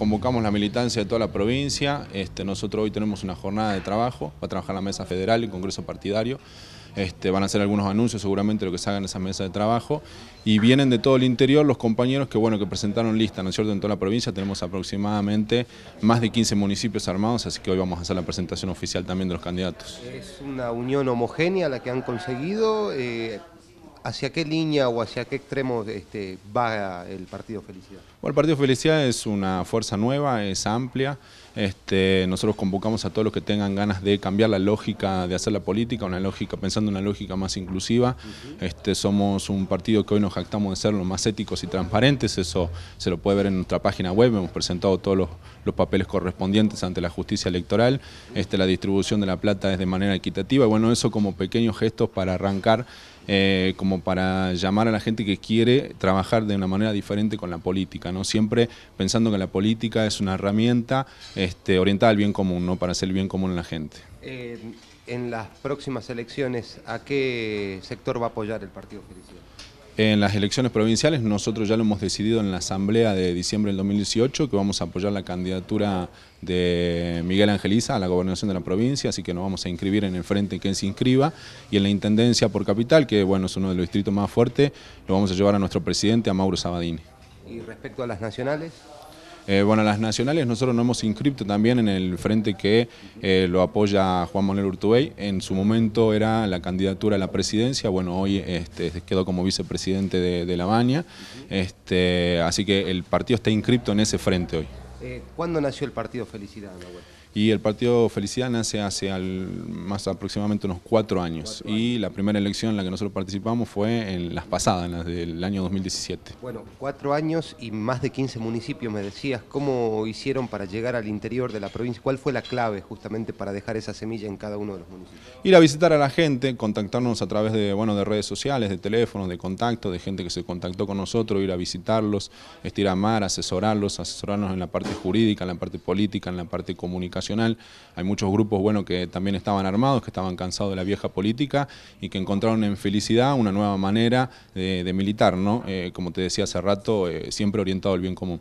convocamos la militancia de toda la provincia, este, nosotros hoy tenemos una jornada de trabajo, va a trabajar la mesa federal, el congreso partidario, este, van a hacer algunos anuncios seguramente lo que haga en esa mesa de trabajo y vienen de todo el interior los compañeros que bueno que presentaron lista, ¿no es cierto? En toda la provincia tenemos aproximadamente más de 15 municipios armados, así que hoy vamos a hacer la presentación oficial también de los candidatos. ¿Es una unión homogénea la que han conseguido? Eh, ¿Hacia qué línea o hacia qué extremo este, va el Partido Felicidad? Bueno, el Partido Felicidad es una fuerza nueva, es amplia. Este, nosotros convocamos a todos los que tengan ganas de cambiar la lógica de hacer la política, una lógica pensando en una lógica más inclusiva. Este, somos un partido que hoy nos jactamos de ser los más éticos y transparentes, eso se lo puede ver en nuestra página web, hemos presentado todos los, papeles correspondientes ante la justicia electoral, la distribución de la plata es de manera equitativa, y bueno, eso como pequeños gestos para arrancar eh, como para llamar a la gente que quiere trabajar de una manera diferente con la política, ¿no? Siempre pensando que la política es una herramienta este, orientada al bien común, ¿no? Para hacer el bien común a la gente. Eh, en las próximas elecciones, ¿a qué sector va a apoyar el Partido Judicial? En las elecciones provinciales nosotros ya lo hemos decidido en la asamblea de diciembre del 2018 que vamos a apoyar la candidatura de Miguel Angeliza a la gobernación de la provincia, así que nos vamos a inscribir en el frente que se inscriba y en la Intendencia por Capital, que bueno es uno de los distritos más fuertes, lo vamos a llevar a nuestro presidente, a Mauro Sabadini. ¿Y respecto a las nacionales? Eh, bueno, las nacionales nosotros nos hemos inscrito también en el frente que eh, lo apoya Juan Manuel Urtubey. En su momento era la candidatura a la presidencia, bueno, hoy este, quedó como vicepresidente de, La Baña. Este, así que el partido está inscrito en ese frente hoy. Eh, ¿Cuándo nació el partido Felicidad, Manuel? Y el Partido Felicidad nace hace más aproximadamente unos cuatro años. Y la primera elección en la que nosotros participamos fue en las pasadas, en las del año 2017. Bueno, cuatro años y más de 15 municipios, me decías. ¿Cómo hicieron para llegar al interior de la provincia? ¿Cuál fue la clave justamente para dejar esa semilla en cada uno de los municipios? Ir a visitar a la gente, contactarnos a través de, bueno, de redes sociales, de teléfonos, de contacto, de gente que se contactó con nosotros, ir a visitarlos, estiramar, asesorarlos, asesorarnos en la parte jurídica, en la parte política, en la parte comunicativa hay muchos grupos bueno, que también estaban armados, que estaban cansados de la vieja política y que encontraron en felicidad una nueva manera de, militar, ¿no? Eh, como te decía hace rato, eh, siempre orientado al bien común.